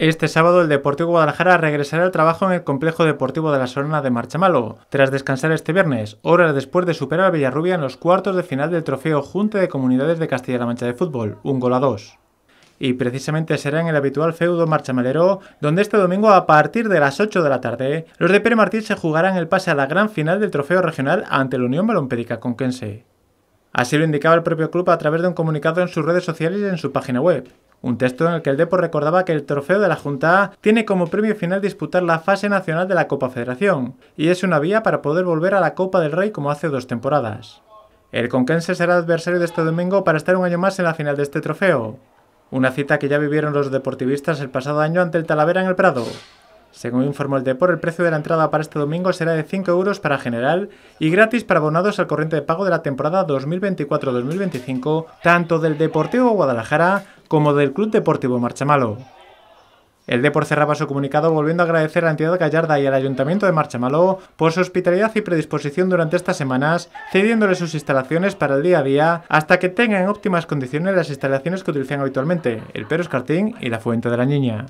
Este sábado el Deportivo Guadalajara regresará al trabajo en el Complejo Deportivo de la Sorona de Marchamalo, tras descansar este viernes, horas después de superar a Villarrubia en los cuartos de final del Trofeo Junta de Comunidades de Castilla-La Mancha de Fútbol, un gol a dos. Y precisamente será en el habitual feudo marchamalero, donde este domingo a partir de las 8 de la tarde, los de Pere Martí se jugarán el pase a la gran final del Trofeo Regional ante la Unión Balompédica Conquense. Así lo indicaba el propio club a través de un comunicado en sus redes sociales y en su página web. Un texto en el que el Depor recordaba que el trofeo de la Junta tiene como premio final disputar la fase nacional de la Copa Federación, y es una vía para poder volver a la Copa del Rey como hace dos temporadas. El Conquense será adversario de este domingo para estar un año más en la final de este trofeo, una cita que ya vivieron los deportivistas el pasado año ante el Talavera en el Prado. Según informó el Depor, el precio de la entrada para este domingo será de 5 euros para general y gratis para abonados al corriente de pago de la temporada 2024-2025, tanto del Deportivo Guadalajara como del Club Deportivo Marchamalo. El Depor cerraba su comunicado volviendo a agradecer a la entidad gallarda y al Ayuntamiento de Marchamalo por su hospitalidad y predisposición durante estas semanas, cediéndole sus instalaciones para el día a día hasta que tengan en óptimas condiciones las instalaciones que utilizan habitualmente, el Cartín y la Fuente de la Niña.